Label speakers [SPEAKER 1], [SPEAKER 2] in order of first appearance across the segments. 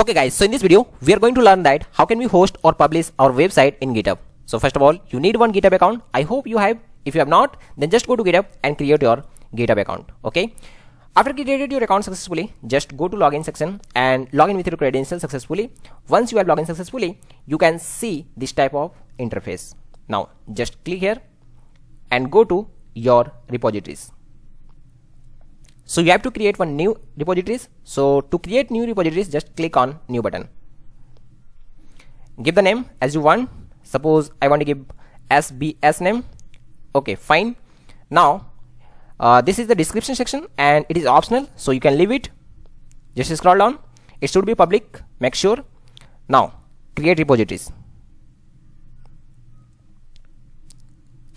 [SPEAKER 1] Okay guys, so in this video, we are going to learn that how can we host or publish our website in GitHub. So first of all, you need one GitHub account. I hope you have. If you have not, then just go to GitHub and create your GitHub account. Okay. After created your account successfully, just go to login section and login with your credentials successfully. Once you have logged in successfully, you can see this type of interface. Now just click here and go to your repositories. So you have to create one new repositories. So to create new repositories, just click on new button. Give the name as you want. Suppose I want to give SBS name. Okay, fine. Now uh, this is the description section and it is optional. So you can leave it. Just scroll down. It should be public. Make sure. Now create repositories.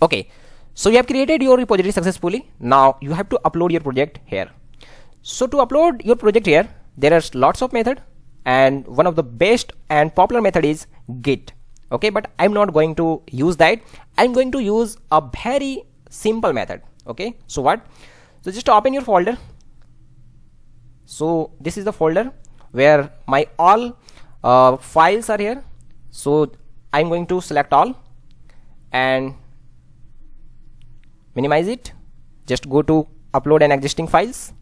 [SPEAKER 1] Okay, so you have created your repository successfully. Now you have to upload your project here. So to upload your project here, there are lots of method and one of the best and popular method is git. Okay, but I'm not going to use that. I'm going to use a very simple method. Okay, so what? So just open your folder. So this is the folder where my all uh, files are here. So I'm going to select all and minimize it just go to upload and existing files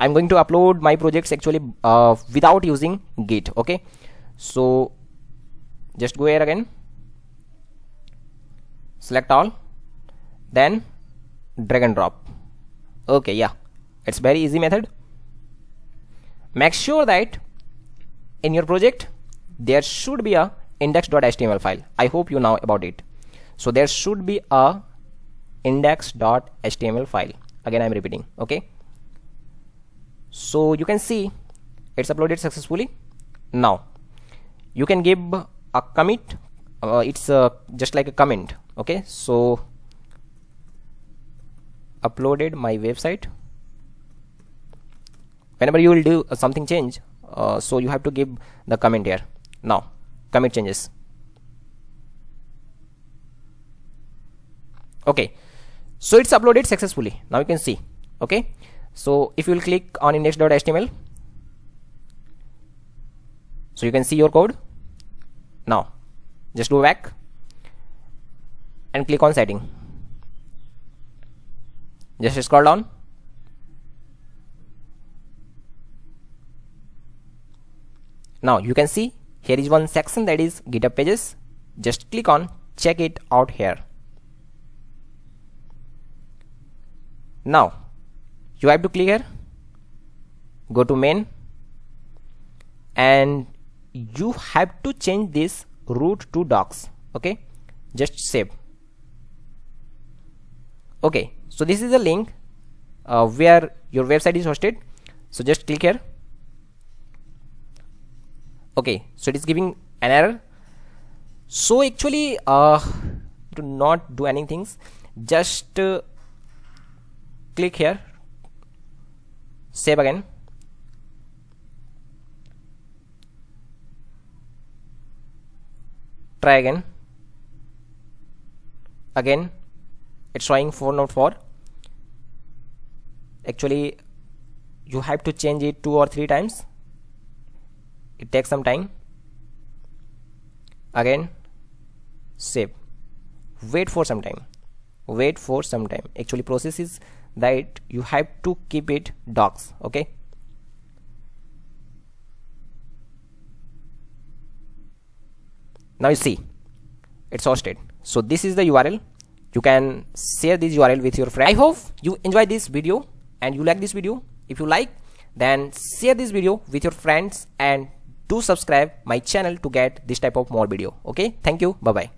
[SPEAKER 1] I'm going to upload my projects actually uh, without using git okay so just go here again select all then drag and drop okay yeah it's very easy method make sure that in your project there should be a index.html file I hope you know about it so there should be a index.html file again i'm repeating okay so you can see it's uploaded successfully now you can give a commit uh, it's uh, just like a comment okay so uploaded my website whenever you will do uh, something change uh, so you have to give the comment here now commit changes okay so it's uploaded successfully now you can see okay so if you will click on index.html so you can see your code now just go back and click on setting just scroll down now you can see here is one section that is github pages just click on check it out here now you have to click here go to main and you have to change this root to docs okay just save okay so this is the link uh, where your website is hosted so just click here okay so it is giving an error so actually uh, do not do any things just uh, click here save again try again again it's showing 404 actually you have to change it two or three times it takes some time again save wait for some time wait for some time actually process is that you have to keep it docs okay now you see it's hosted so this is the url you can share this url with your friend i hope you enjoy this video and you like this video if you like then share this video with your friends and do subscribe my channel to get this type of more video okay thank you bye bye